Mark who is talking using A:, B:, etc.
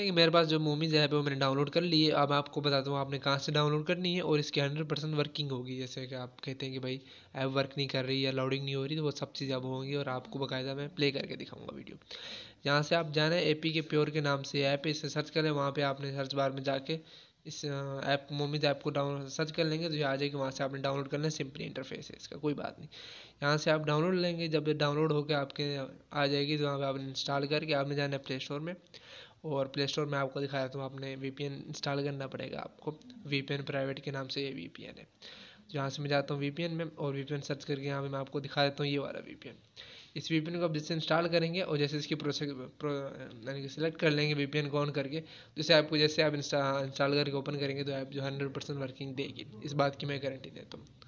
A: देखिए मेरे पास जो मूवीज़ है वो मैंने डाउनलोड कर ली है अब आपको बताता हूँ आपने कहाँ से डाउनलोड करनी है और इसकी हंड्रेड परसेंट वर्किंग होगी जैसे कि आप कहते हैं कि भाई ऐप वर्क नहीं कर रही या लोडिंग नहीं हो रही तो वो सब चीज़ें अब होंगी और आपको बाकायदा मैं प्ले करके दिखाऊंगा वीडियो यहाँ से आप जाना है ए के प्योर के नाम से ऐप इसे सर्च करें वहाँ पर आपने सर्च बार में जाके इस ऐप मोमीज़ ऐप को डाउन सर्च कर लेंगे तो ये आ जाएगी वहाँ से आपने डाउनलोड करना है सिंपली इंटरफेस है इसका कोई बात नहीं यहाँ से आप डाउनलोड लेंगे जब डाउनलोड होकर आपके आ जाएगी तो वहाँ पर आपने इंस्टॉल करके आपने जाना है प्ले स्टोर में और प्ले स्टोर में आपको दिखाया तो आपने वी इंस्टॉल करना पड़ेगा आपको वी प्राइवेट के नाम से ये वी है जहाँ तो से मैं जाता हूँ वी में और वी सर्च करके यहाँ पर मैं आपको दिखा देता हूँ ये वाला वी इस वी को आप जैसे इंस्टॉल करेंगे और जैसे इसकी प्रोसेस यानी कि सिलेक्ट कर लेंगे वी को ऑन करके जैसे आपको जैसे आप इंस्टॉल करके ओपन करेंगे तो ऐप जो हंड्रेड परसेंट वर्किंग देगी इस बात की मैं गारंटी देता हूँ